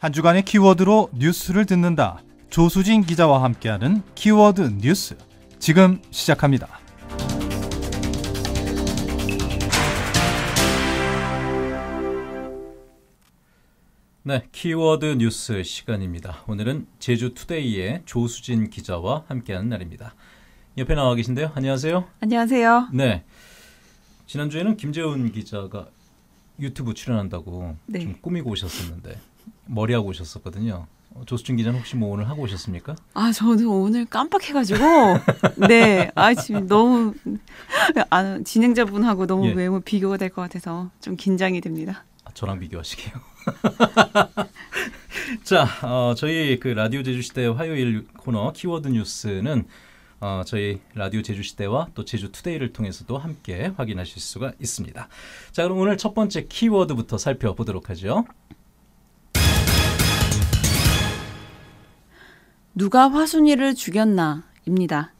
한 주간의 키워드로 뉴스를 듣는다. 조수진 기자와 함께하는 키워드 뉴스. 지금 시작합니다. 네, 키워드 뉴스 시간입니다. 오늘은 제주 투데이의 조수진 기자와 함께하는 날입니다. 옆에 나와 계신데요. 안녕하세요. 안녕하세요. 네. 지난주에는 김재훈 기자가 유튜브 출연한다고 네. 좀 꾸미고 오셨었는데 머리하고 오셨었거든요. 어, 조수진 기자는 혹시 뭐 오늘 하고 오셨습니까? 아 저는 오늘 깜빡해가지고 네, 아 지금 너무 아, 진행자분하고 너무 예. 외모 비교가 될 것 같아서 좀 긴장이 됩니다. 아, 저랑 비교하시게요. 자, 어, 저희 그 라디오 제주시대 화요일 코너 키워드 뉴스는 어, 저희 라디오 제주시대와 또 제주투데이를 통해서도 함께 확인하실 수가 있습니다. 자, 그럼 오늘 첫 번째 키워드부터 살펴보도록 하죠. 누가 화순이를 죽였나입니다.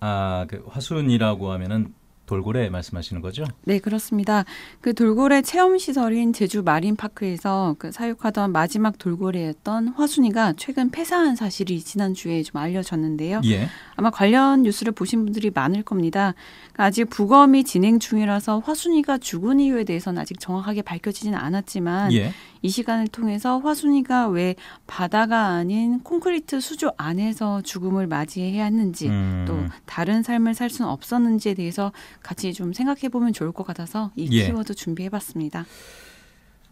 아, 그 화순이라고 하면은 돌고래 말씀하시는 거죠? 네, 그렇습니다. 그 돌고래 체험 시설인 제주 마린파크에서 그 사육하던 마지막 돌고래였던 화순이가 최근 폐사한 사실이 지난주에 좀 알려졌는데요. 예. 아마 관련 뉴스를 보신 분들이 많을 겁니다. 그러니까 아직 부검이 진행 중이라서 화순이가 죽은 이유에 대해서는 아직 정확하게 밝혀지진 않았지만 예. 이 시간을 통해서 화순이가 왜 바다가 아닌 콘크리트 수조 안에서 죽음을 맞이해야 했는지 음. 또 다른 삶을 살 수는 없었는지에 대해서 같이 좀 생각해 보면 좋을 것 같아서 이 예. 키워드 예. 준비해 봤습니다.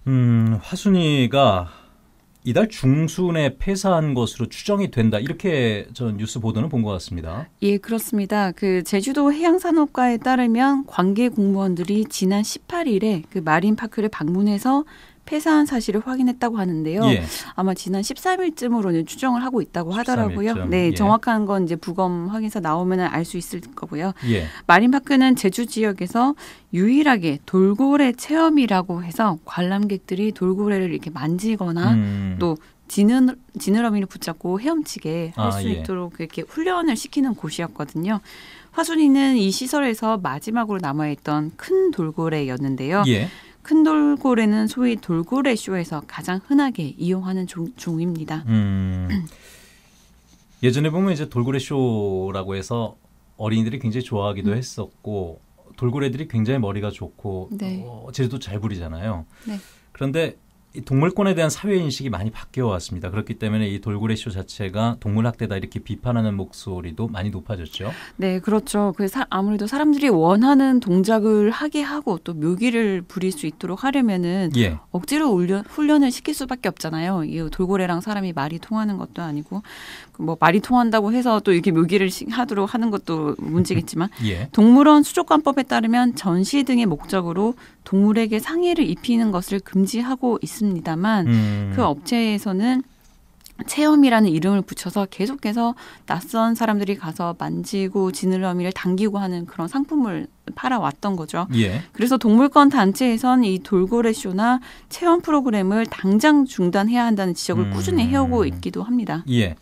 음, 화순이가 이달 중순에 폐사한 것으로 추정이 된다. 이렇게 전 뉴스 보도는 본 것 같습니다. 예, 그렇습니다. 그 제주도 해양산업과에 따르면 관계 공무원들이 지난 18일에 그 마린파크를 방문해서 폐사한 사실을 확인했다고 하는데요. 예. 아마 지난 13일쯤으로는 추정을 하고 있다고 하더라고요. 13일쯤. 네, 예. 정확한 건 이제 부검 확인서 나오면 알 수 있을 거고요. 예. 마린파크는 제주 지역에서 유일하게 돌고래 체험이라고 해서 관람객들이 돌고래를 이렇게 만지거나 음. 또 지느, 지느러미를 붙잡고 헤엄치게 할수 아, 예. 있도록 이렇게 훈련을 시키는 곳이었거든요. 화순이는 이 시설에서 마지막으로 남아있던 큰 돌고래였는데요. 예. 큰 돌고래는 소위 돌고래 쇼에서 가장 흔하게 이용하는 종, 입니다 음, 예전에 보면 이제 돌고래 쇼라고 해서 어린이들이 굉장히 좋아하기도 음. 했었고 돌고래들이 굉장히 머리가 좋고 네. 어, 제주도 잘 부리잖아요. 네. 그런데 이 동물권에 대한 사회 인식이 많이 바뀌어 왔습니다. 그렇기 때문에 이 돌고래쇼 자체가 동물 학대다 이렇게 비판하는 목소리도 많이 높아졌죠. 네, 그렇죠. 그 사, 아무래도 사람들이 원하는 동작을 하게 하고 또 묘기를 부릴 수 있도록 하려면은 예. 억지로 훈련을 시킬 수밖에 없잖아요. 이 돌고래랑 사람이 말이 통하는 것도 아니고 뭐 말이 통한다고 해서 또 이렇게 묘기를 하도록 하는 것도 문제겠지만 예. 동물원 수족관법에 따르면 전시 등의 목적으로 동물에게 상해를 입히는 것을 금지하고 있습니다만 음. 그 업체에서는 체험이라는 이름을 붙여서 계속해서 낯선 사람들이 가서 만지고 지느러미를 당기고 하는 그런 상품을 팔아왔던 거죠. 예. 그래서 동물권 단체에선 이 돌고래 쇼나 체험 프로그램을 당장 중단해야 한다는 지적을 음. 꾸준히 해오고 있기도 합니다. 예.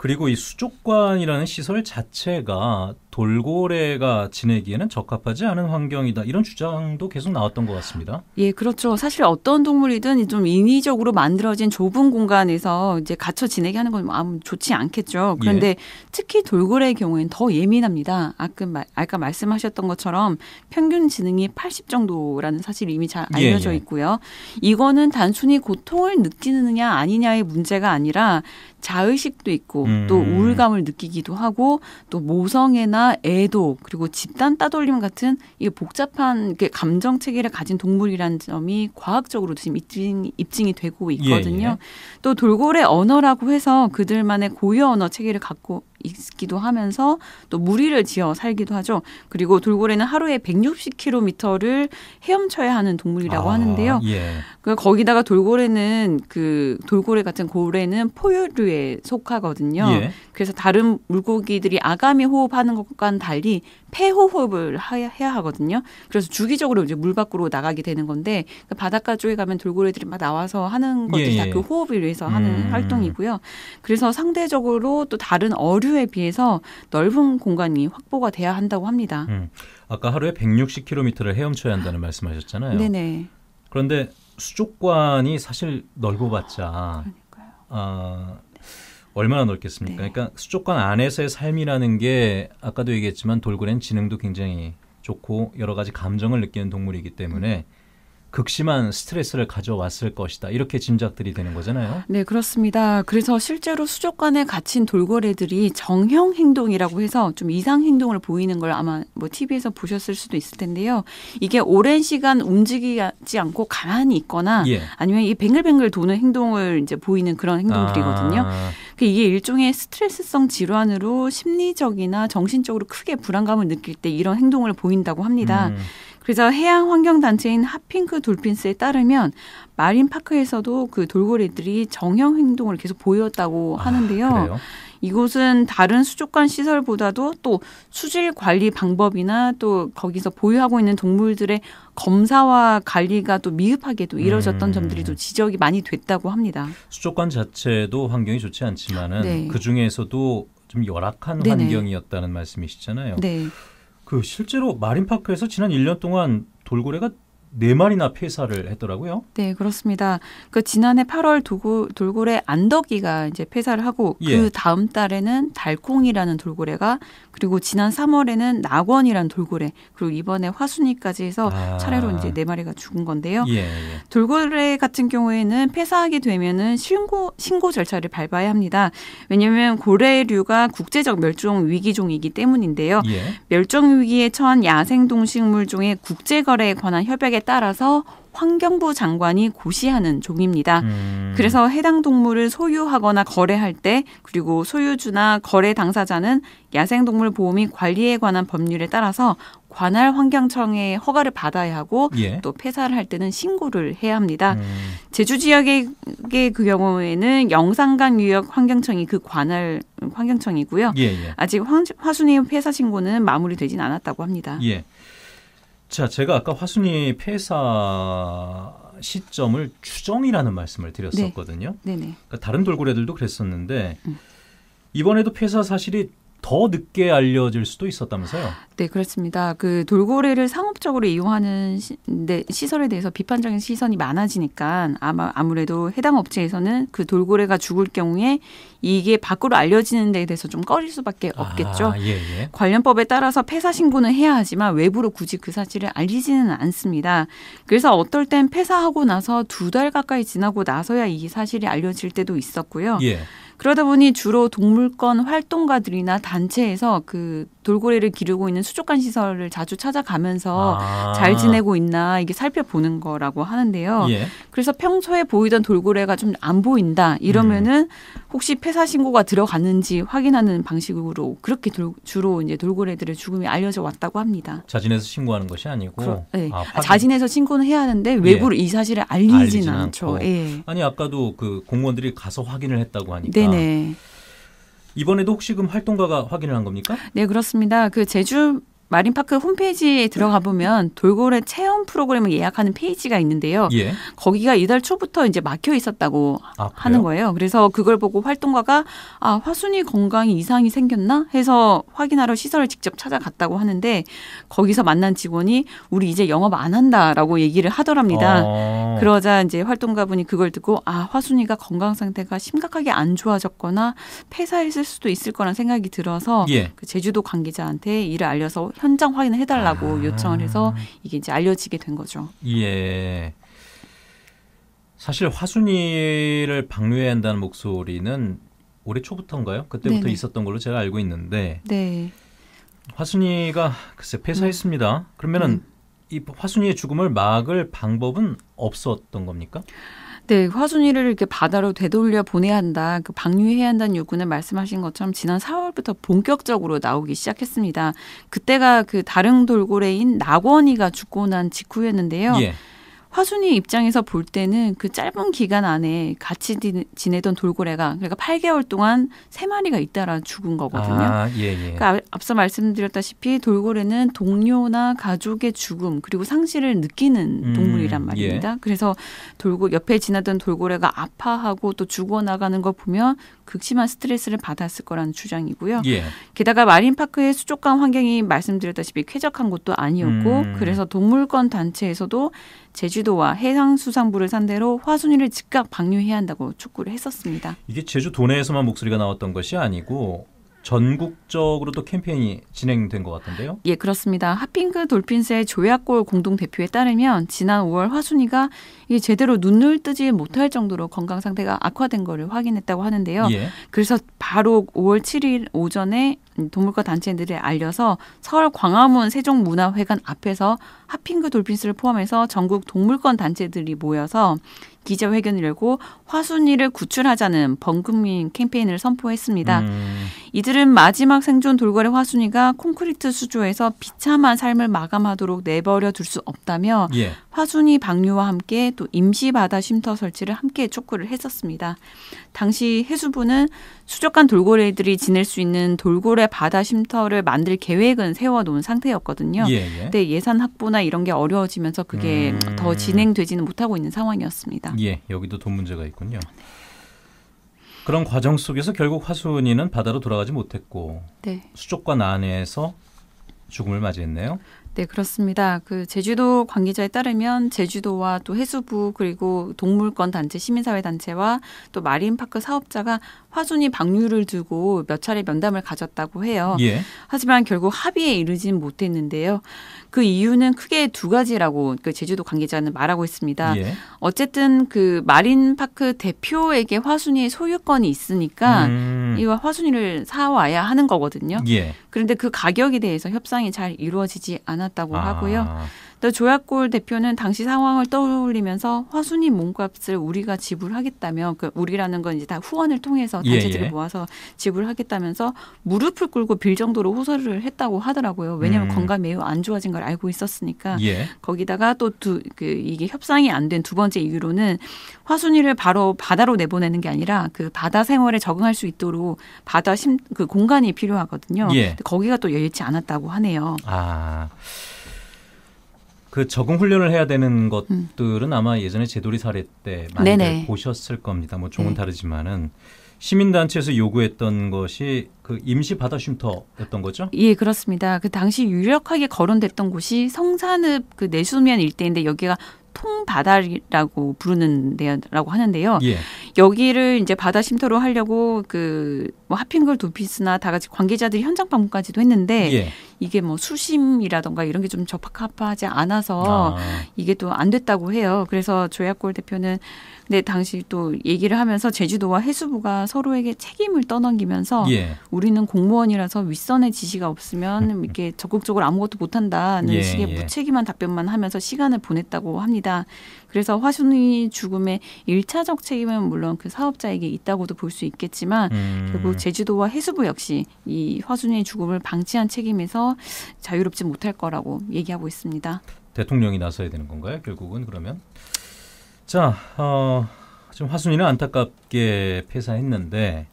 그리고 이 수족관이라는 시설 자체가 돌고래가 지내기에는 적합하지 않은 환경이다 이런 주장도 계속 나왔던 것 같습니다. 예, 그렇죠. 사실 어떤 동물이든 좀 인위적으로 만들어진 좁은 공간에서 이제 갇혀 지내게 하는 건 뭐 아무 좋지 않겠죠. 그런데 예. 특히 돌고래의 경우에는 더 예민합니다. 아까, 말, 아까 말씀하셨던 것처럼 평균 지능이 80 정도라는 사실 이미 잘 예, 알려져 예, 예. 있고요. 이거는 단순히 고통을 느끼느냐 아니냐의 문제가 아니라 자의식도 있고 음. 또 우울감을 느끼기도 하고 또 모성애나 분노나 애도 그리고 집단 따돌림 같은 이 복잡한 감정 체계를 가진 동물이라는 점이 과학적으로 지금 입증, 입증이 되고 있거든요. 예, 예. 또 돌고래 언어라고 해서 그들만의 고유 언어 체계를 갖고 있기도 하면서 또 무리를 지어 살기도 하죠. 그리고 돌고래는 하루에 160km를 헤엄쳐야 하는 동물이라고 아, 하는데요. 예. 그 거기다가 돌고래는 그 돌고래 같은 고래는 포유류에 속하거든요. 예. 그래서 다른 물고기들이 아가미 호흡하는 것과는 달리 폐호흡을 해야 하거든요. 그래서 주기적으로 이제 물 밖으로 나가게 되는 건데 그 바닷가 쪽에 가면 돌고래들이 막 나와서 하는 것들이 예, 다그 예. 호흡을 위해서 하는 음. 활동이고요. 그래서 상대적으로 또 다른 어류에 비해서 넓은 공간이 확보가 돼야 한다고 합니다. 음. 아까 하루에 160km를 헤엄쳐야 한다는 말씀하셨잖아요. 네네. 그런데 수족관이 사실 넓어봤자 아, 얼마나 넓겠습니까? 네. 그러니까 수족관 안에서의 삶이라는 게 아까도 얘기했지만 돌고래는 지능도 굉장히 좋고 여러 가지 감정을 느끼는 동물이기 때문에 음. 극심한 스트레스를 가져왔을 것이다. 이렇게 짐작들이 되는 거잖아요. 네, 그렇습니다. 그래서 실제로 수족관에 갇힌 돌고래들이 정형 행동이라고 해서 좀 이상 행동을 보이는 걸 아마 뭐 TV에서 보셨을 수도 있을 텐데요. 이게 오랜 시간 움직이지 않고 가만히 있거나 예. 아니면 이 뱅글뱅글 도는 행동을 이제 보이는 그런 행동들이거든요. 아. 그 이게 일종의 스트레스성 질환으로 심리적이나 정신적으로 크게 불안감을 느낄 때 이런 행동을 보인다고 합니다. 음. 그래서 해양 환경 단체인 핫핑크 돌핀스에 따르면 마린 파크에서도 그 돌고래들이 정형 행동을 계속 보였다고 아, 하는데요. 아, 이곳은 다른 수족관 시설보다도 또 수질 관리 방법이나 또 거기서 보유하고 있는 동물들의 검사와 관리가 또 미흡하게도 이루어졌던 음. 점들이 또 지적이 많이 됐다고 합니다. 수족관 자체도 환경이 좋지 않지만은 네. 그 중에서도 좀 열악한 네네. 환경이었다는 말씀이시잖아요. 네. 그 실제로 마린파크에서 지난 1년 동안 돌고래가 네 마리나 폐사를 했더라고요. 네, 그렇습니다. 그 지난해 8월 도구, 돌고래 안덕이가 이제 폐사를 하고 그 예. 그 다음 달에는 달콩이라는 돌고래가 그리고 지난 3월에는 낙원이라는 돌고래 그리고 이번에 화순이까지 해서 아. 차례로 이제 네 마리가 죽은 건데요. 예, 예. 돌고래 같은 경우에는 폐사하게 되면은 신고 신고 절차를 밟아야 합니다. 왜냐하면 고래류가 국제적 멸종 위기종이기 때문인데요. 예. 멸종 위기에 처한 야생 동식물 중에 국제 거래에 관한 협약에 따라서 환경부 장관이 고시하는 종입니다. 음. 그래서 해당 동물을 소유하거나 거래할 때 그리고 소유주나 거래 당사자는 야생동물 보호 및 관리에 관한 법률에 따라서 관할 환경청의 허가를 받아야 하고 예. 또 폐사를 할 때는 신고를 해야 합니다. 음. 제주 지역의 그 경우에는 영산강 유역 환경청이 그 관할 환경청이고요. 예, 예. 아직 화순이 폐사 신고는 마무리되진 않았다고 합니다. 예. 자, 제가 아까 화순이 폐사 시점을 추정이라는 말씀을 드렸었거든요. 네. 그러니까 다른 돌고래들도 그랬었는데 음. 이번에도 폐사 사실이 더 늦게 알려질 수도 있었다면서요? 네, 그렇습니다. 그 돌고래를 상업적으로 이용하는 시, 네, 시설에 대해서 비판적인 시선이 많아지니까 아마 아무래도 해당 업체에서는 그 돌고래가 죽을 경우에 이게 밖으로 알려지는 데에 대해서 좀 꺼릴 수밖에 아, 없겠죠. 아, 예, 예. 관련법에 따라서 폐사 신고는 해야 하지만 외부로 굳이 그 사실을 알리지는 않습니다. 그래서 어떨 땐 폐사하고 나서 두 달 가까이 지나고 나서야 이 사실이 알려질 때도 있었고요. 예. 그러다 보니 주로 동물권 활동가들이나 단체에서 그 돌고래를 기르고 있는 수족관 시설을 자주 찾아가면서 아. 잘 지내고 있나 이게 살펴보는 거라고 하는데요. 예. 그래서 평소에 보이던 돌고래가 좀 안 보인다 이러면은 음. 혹시 폐사 신고가 들어갔는지 확인하는 방식으로 그렇게 돌, 주로 이제 돌고래들의 죽음이 알려져 왔다고 합니다. 자진해서 신고하는 것이 아니고 그러, 네. 예. 아, 아 자진해서 신고는 해야 하는데 외부로 예. 이 사실을 알리진, 알 않죠. 예. 아니 아까도 그 공무원들이 가서 확인을 했다고 하니까 네네. 아. 이번에도 혹시 그럼 활동가가 확인을 한 겁니까? 네, 그렇습니다. 그 제주 마린파크 홈페이지에 들어가 보면 돌고래 체험 프로그램을 예약하는 페이지가 있는데요. 예. 거기가 이달 초부터 이제 막혀 있었다고 아, 하는 거예요. 그래서 그걸 보고 활동가가 아 화순이 건강이 이상이 생겼나 해서 확인하러 시설을 직접 찾아갔다고 하는데 거기서 만난 직원이 우리 이제 영업 안 한다라고 얘기를 하더랍니다. 어. 그러자 이제 활동가분이 그걸 듣고 아 화순이가 건강 상태가 심각하게 안 좋아졌거나 폐사했을 수도 있을 거란 생각이 들어서 예. 그 제주도 관계자한테 이를 알려서 현장 확인을 해달라고 아. 요청을 해서 이게 이제 알려지게 된 거죠. 예. 사실 화순이를 방류해야 한다는 목소리는 올해 초부터인가요? 그때부터 네네. 있었던 걸로 제가 알고 있는데 네. 화순이가 글쎄 폐사했습니다. 음. 그러면은 음. 이 화순이의 죽음을 막을 방법은 없었던 겁니까? 네, 화순이를 이렇게 바다로 되돌려 보내야 한다, 그 방류해야 한다는 요구는 말씀하신 것처럼 지난 4월부터 본격적으로 나오기 시작했습니다. 그때가 그다른 돌고래인 낙원이가 죽고 난 직후였는데요. 예. 화순이 입장에서 볼 때는 그 짧은 기간 안에 같이 지내던 돌고래가 그러니까 8개월 동안 세마리가 잇따라 죽은 거거든요. 아, 예, 예. 그러니까 앞서 말씀드렸다시피 돌고래는 동료나 가족의 죽음 그리고 상실을 느끼는 음, 동물이란 예. 말입니다. 예. 그래서 돌고 옆에 지나던 돌고래가 아파하고 또 죽어나가는 거 보면 극심한 스트레스를 받았을 거라는 주장이고요. 예. 게다가 마린파크의 수족관 환경이 말씀드렸다시피 쾌적한 곳도 아니었고 음. 그래서 동물권 단체에서도 제주도와 해상수산부를 상대로 화순위를 즉각 방류해야 한다고 촉구를 했었습니다. 이게 제주 도내에서만 목소리가 나왔던 것이 아니고 전국적으로도 캠페인이 진행된 것 같은데요. 예, 그렇습니다. 핫핑크 돌핀스의 조약골 공동 대표에 따르면 지난 5월 화순이가 제대로 눈을 뜨지 못할 정도로 건강 상태가 악화된 거를 확인했다고 하는데요. 예. 그래서 바로 5월 7일 오전에 동물과 단체들에 알려서 서울 광화문 세종문화회관 앞에서 핫핑크 돌핀스를 포함해서 전국 동물권 단체들이 모여서 기자회견을 열고 화순이를 구출하자는 범국민 캠페인을 선포했습니다. 음. 이들은 마지막 생존 돌고래 화순이가 콘크리트 수조에서 비참한 삶을 마감하도록 내버려 둘 수 없다며 예. 화순이 방류와 함께 또 임시 바다 쉼터 설치를 함께 촉구를 했었습니다. 당시 해수부는 수족관 돌고래들이 지낼 수 있는 돌고래 바다 쉼터를 만들 계획은 세워놓은 상태였거든요. 예, 예. 근데 예산 확보나 이런 게 어려워지면서 그게 음. 더 진행되지는 못하고 있는 상황이었습니다. 예, 여기도 돈 문제가 있군요. 그런 과정 속에서 결국 화순이는 바다로 돌아가지 못했고 네. 수족관 안에서 죽음을 맞이했네요. 네, 그렇습니다. 그 제주도 관계자에 따르면 제주도와 또 해수부 그리고 동물권 단체, 시민사회 단체와 또 마린파크 사업자가 화순이 방류를 두고 몇 차례 면담을 가졌다고 해요. 예. 하지만 결국 합의에 이르지는 못했는데요. 그 이유는 크게 두 가지라고 그 제주도 관계자는 말하고 있습니다. 예. 어쨌든 그 마린파크 대표에게 화순이 소유권이 있으니까 음. 이 화순이를 사와야 하는 거거든요. 예. 그런데 그 가격에 대해서 협상 협상이 잘 이루어지지 않았다고 아. 하고요. 근 조약골 대표는 당시 상황을 떠올리면서 화순이 몸값을 우리가 지불하겠다며 그 우리라는 건 이제 다 후원을 통해서 단체들이 예, 예. 모아서 지불하겠다면서 무릎을 꿇고 빌 정도로 호소를 했다고 하더라고요. 왜냐하면 음. 건강 매우 안 좋아진 걸 알고 있었으니까 예. 거기다가 또 두그 이게 협상이 안 된 두 번째 이유로는 화순이를 바로 바다로 내보내는 게 아니라 그 바다 생활에 적응할 수 있도록 바다 심그 공간이 필요하거든요. 예. 거기가 또 여의치 않았다고 하네요. 아. 그 적응 훈련을 해야 되는 음. 것들은 음. 아마 예전에 제돌이 사례 때 많이 들 보셨을 겁니다. 뭐 네. 종은 네. 다르지만은 시민단체에서 요구했던 것이 그 임시 바다 쉼터였던 거죠? 예, 그렇습니다. 그 당시 유력하게 거론됐던 곳이 성산읍 그 내수면 일대인데 여기가 통바다라고 부르는 데라고 하는데요. 예. 여기를 이제 바다 쉼터로 하려고 그 뭐 하핑글 도피스나 다 같이 관계자들이 현장 방문까지도 했는데 예. 이게 뭐 수심이라던가 이런 게 좀 적합하지 않아서 아. 이게 또 안 됐다고 해요. 그래서 조약골 대표는 근데 당시 또 얘기를 하면서 제주도와 해수부가 서로에게 책임을 떠넘기면서 예. 우리는 공무원이라서 윗선의 지시가 없으면 이렇게 적극적으로 아무것도 못한다는 예, 식의 예. 무책임한 답변만 하면서 시간을 보냈다고 합니다. 그래서 화순이 죽음의 일차적 책임은 물론 그 사업자에게 있다고도 볼 수 있겠지만 음. 결국 제주도와 해수부 역시 이 화순이 죽음을 방치한 책임에서 자유롭지 못할 거라고 얘기하고 있습니다. 대통령이 나서야 되는 건가요? 결국은 그러면 자 어, 지금 화순이는 안타깝게 폐사했는데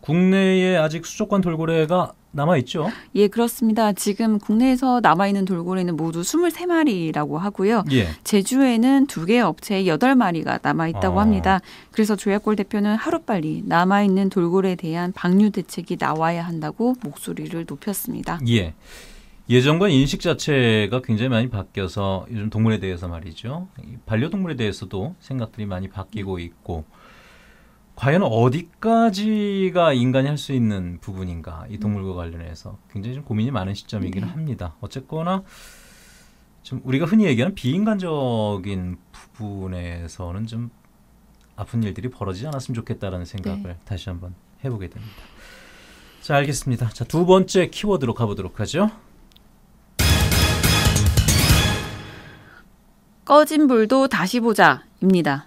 국내에 아직 수족관 돌고래가 남아 있죠? 예, 그렇습니다. 지금 국내에서 남아 있는 돌고래는 모두 23마리라고 하고요. 예. 제주에는 두 개 업체에 8마리가 남아 있다고 아. 합니다. 그래서 조약골 대표는 하루빨리 남아 있는 돌고래에 대한 방류 대책이 나와야 한다고 목소리를 높였습니다. 예. 예전과 인식 자체가 굉장히 많이 바뀌어서 요즘 동물에 대해서 말이죠. 반려동물에 대해서도 생각들이 많이 바뀌고 있고 과연 어디까지가 인간이 할 수 있는 부분인가 이 동물과 관련해서 굉장히 좀 고민이 많은 시점이긴 네. 합니다. 어쨌거나 좀 우리가 흔히 얘기하는 비인간적인 부분에서는 좀 아픈 일들이 벌어지지 않았으면 좋겠다라는 생각을 네. 다시 한번 해보게 됩니다. 자, 알겠습니다. 자, 두 번째 키워드로 가보도록 하죠. 꺼진 불도 다시 보자입니다.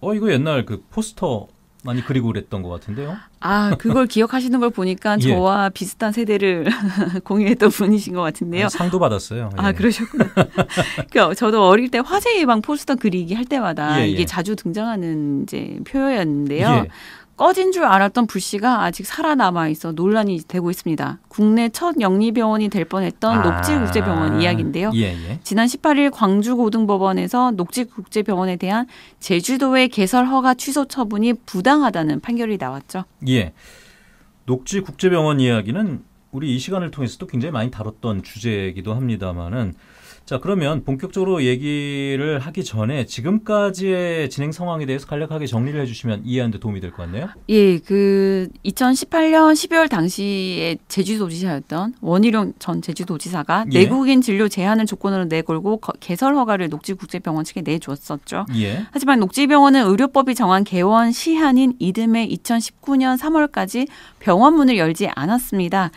어, 이거 옛날 그 포스터 많이 그리고 그랬던 것 같은데요. 아 그걸 기억하시는 걸 보니까 예. 저와 비슷한 세대를 공유했던 분이신 것 같은데요. 아, 상도 받았어요. 아, 예. 아 그러셨구나. 그러니까 저도 어릴 때 화재 예방 포스터 그리기 할 때마다 예, 예. 이게 자주 등장하는 이제 표현인데요. 예. 꺼진 줄 알았던 불씨가 아직 살아남아 있어 논란이 되고 있습니다. 국내 첫 영리병원이 될 뻔했던 아. 녹지국제병원 이야기인데요. 예, 예. 지난 18일 광주고등법원에서 녹지국제병원에 대한 제주도의 개설 허가 취소 처분이 부당하다는 판결이 나왔죠. 예. 녹지국제병원 이야기는 우리 이 시간을 통해서도 굉장히 많이 다뤘던 주제이기도 합니다만은 자 그러면 본격적으로 얘기를 하기 전에 지금까지의 진행 상황에 대해서 간략하게 정리를 해주시면 이해하는데 도움이 될 것 같네요. 예, 그 2018년 12월 당시에 제주도지사였던 원희룡 전 제주도지사가 예. 내국인 진료 제한을 조건으로 내걸고 개설 허가를 녹지국제병원 측에 내줬었었죠 예. 하지만 녹지병원은 의료법이 정한 개원 시한인 이듬해 2019년 3월까지 병원 문을 열지 않았습니다.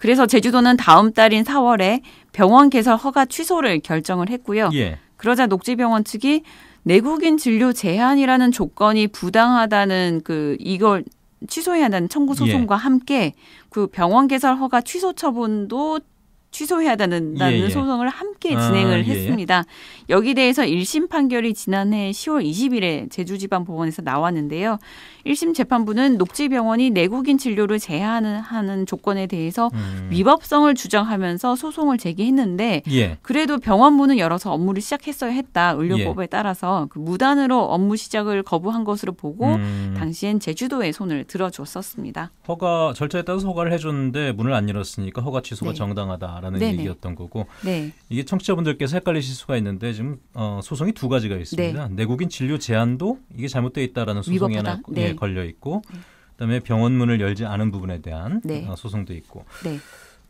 그래서 제주도는 다음 달인 4월에 병원 개설 허가 취소를 결정을 했고요. 예. 그러자 녹지병원 측이 내국인 진료 제한이라는 조건이 부당하다는 그 이걸 취소해야 한다는 청구 소송과 예. 함께 그 병원 개설 허가 취소 처분도 취소해야 된다는 예, 예. 소송을 함께 아, 진행을 아, 했습니다. 예, 여기 대해서 1심 판결이 지난해 10월 20일에 제주지방법원에서 나왔는데요. 1심 재판부는 녹지병원이 내국인 진료를 제한하는 조건에 대해서 음. 위법성을 주장하면서 소송을 제기했는데 예. 그래도 병원 문을 열어서 업무를 시작했어야 했다. 의료법에 따라서 그 무단으로 업무 시작을 거부한 것으로 보고 음. 당시엔 제주도에 손을 들어줬었습니다. 허가 절차에 따라서 허가를 해줬는데 문을 안 열었으니까 허가 취소가 네. 정당하다. 라는 네네. 얘기였던 거고 네. 이게 청취자분들께서 헷갈리실 수가 있는데 지금 어, 소송이 두 가지가 있습니다. 네. 내국인 진료 제한도 이게 잘못되어 있다라는 소송에하나 네. 예, 네. 걸려 있고 네. 그다음에 병원 문을 열지 않은 부분에 대한 네. 어, 소송도 있고 네.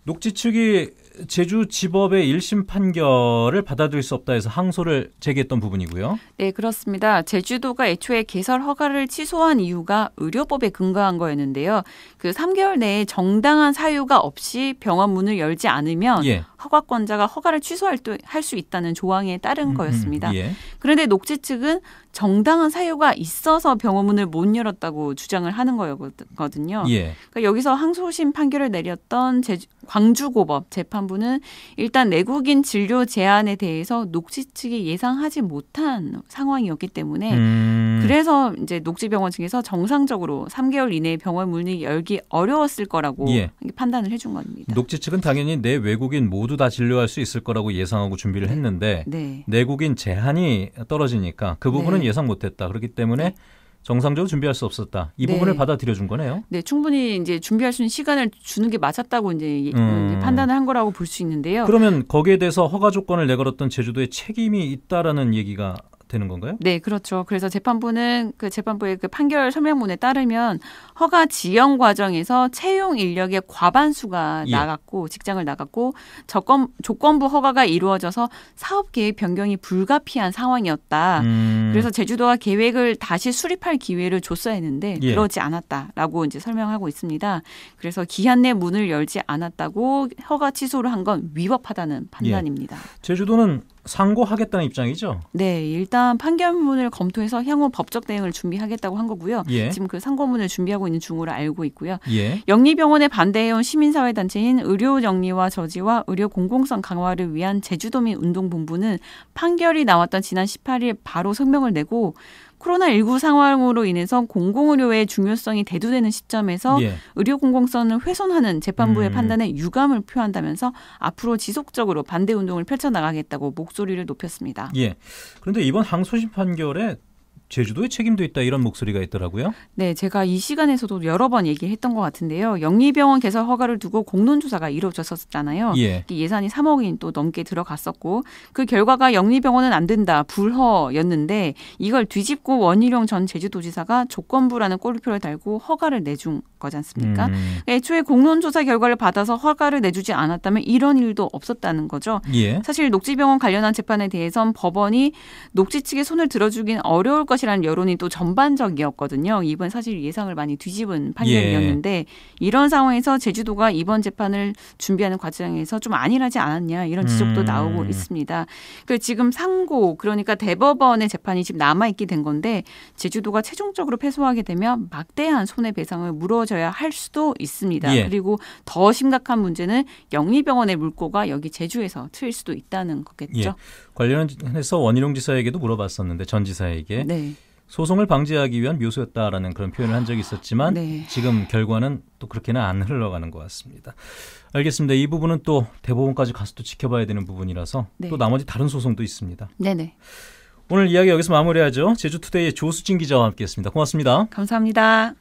녹지 측이 제주 지법의 1심 판결을 받아들일 수 없다 해서 항소를 제기했던 부분이고요. 네, 그렇습니다. 제주도가 애초에 개설 허가를 취소한 이유가 의료법에 근거한 거였는데요. 그 3개월 내에 정당한 사유가 없이 병원 문을 열지 않으면 예. 허가권자가 허가를 취소할 수 있다는 조항에 따른 음, 음 거였습니다. 예. 그런데 녹지 측은 정당한 사유가 있어서 병원 문을 못 열었다고 주장을 하는 거였거든요. 예. 그러니까 여기서 항소심 판결을 내렸던 제주, 광주고법 재판 행정안전부는 일단 내국인 진료 제한에 대해서 녹지 측이 예상하지 못한 상황이었기 때문에 음. 그래서 이제 녹지병원 측에서 정상적으로 3개월 이내에 병원 문을 열기 어려웠을 거라고 예. 판단을 해 준 겁니다. 녹지 측은 당연히 내 외국인 모두 다 진료할 수 있을 거라고 예상하고 준비를 네. 했는데 네. 내국인 제한이 떨어지니까 그 부분은 네. 예상 못했다. 그렇기 때문에 네. 정상적으로 준비할 수 없었다. 이 네. 부분을 받아들여 준 거네요. 네, 충분히 이제 준비할 수 있는 시간을 주는 게 맞았다고 이제, 어, 음. 이제 판단을 한 거라고 볼 수 있는데요. 그러면 거기에 대해서 허가 조건을 내걸었던 제주도에 책임이 있다라는 얘기가 되는 건가요? 네, 그렇죠. 그래서 재판부는 그 재판부의 그 판결 설명문에 따르면 허가 지연 과정에서 채용 인력의 과반수가 예. 나갔고 직장을 나갔고 조건 조건부 허가가 이루어져서 사업 계획 변경이 불가피한 상황이었다. 음. 그래서 제주도가 계획을 다시 수립할 기회를 줬어야 했는데 예. 그러지 않았다라고 이제 설명하고 있습니다. 그래서 기한 내 문을 열지 않았다고 허가 취소를 한 건 위법하다는 예. 판단입니다. 예. 제주도는 상고하겠다는 입장이죠? 네, 일단 판결문을 검토해서 향후 법적 대응을 준비하겠다고 한 거고요. 예. 지금 그 상고문을 준비하고 있는 중으로 알고 있고요. 예. 영리병원에 반대해온 시민사회단체인 의료정리와 저지와 의료공공성 강화를 위한 제주도민 운동본부는 판결이 나왔던 지난 18일 바로 성명을 내고 코로나19 상황으로 인해서 공공의료의 중요성이 대두되는 시점에서 예. 의료 공공성을 훼손하는 재판부의 음. 판단에 유감을 표한다면서 앞으로 지속적으로 반대 운동을 펼쳐나가겠다고 목소리를 높였습니다. 예. 그런데 이번 항소심 판결에 제주도에 책임도 있다 이런 목소리가 있더라고요. 네, 제가 이 시간에서도 여러 번 얘기했던 것 같은데요. 영리병원 개설 허가를 두고 공론조사가 이루어졌었잖아요. 예. 예 산이 3억이 또 넘게 들어갔었고 그 결과가 영리병원은 안 된다 불허였는데 이걸 뒤집고 원희룡 전 제주도지사가 조건부라는 꼬리표를 달고 허가를 내준 거지 않습니까? 음. 그러니까 애초에 공론조사 결과를 받아서 허가를 내주지 않았다면 이런 일도 없었다는 거죠. 예. 사실 녹지병원 관련한 재판에 대해선 법원이 녹지 측에 손을 들어주긴 어려울 것. 것이라는 여론이 또 전반적이었거든요. 이번 사실 예상을 많이 뒤집은 판결이었는데 예. 이런 상황에서 제주도가 이번 재판을 준비하는 과정에서 좀 안일하지 않았냐 이런 지적도 음. 나오고 있습니다. 그 지금 상고 그러니까 대법원의 재판이 지금 남아 있게 된 건데 제주도가 최종적으로 패소하게 되면 막대한 손해배상을 물어져야할 수도 있습니다. 예. 그리고 더 심각한 문제는 영리병원의 물꼬가 여기 제주에서 트일 수도 있다는 거겠죠. 예. 관련해서 원희룡 지사에게도 물어봤었는데 전 지사에게 네. 소송을 방지하기 위한 묘소였다라는 그런 표현을 한 적이 있었지만 네. 지금 결과는 또 그렇게는 안 흘러가는 것 같습니다. 알겠습니다. 이 부분은 또 대법원까지 가서 또 지켜봐야 되는 부분이라서 네. 또 나머지 다른 소송도 있습니다. 네네. 오늘 이야기 여기서 마무리하죠. 제주투데이의 조수진 기자와 함께했습니다. 고맙습니다. 감사합니다.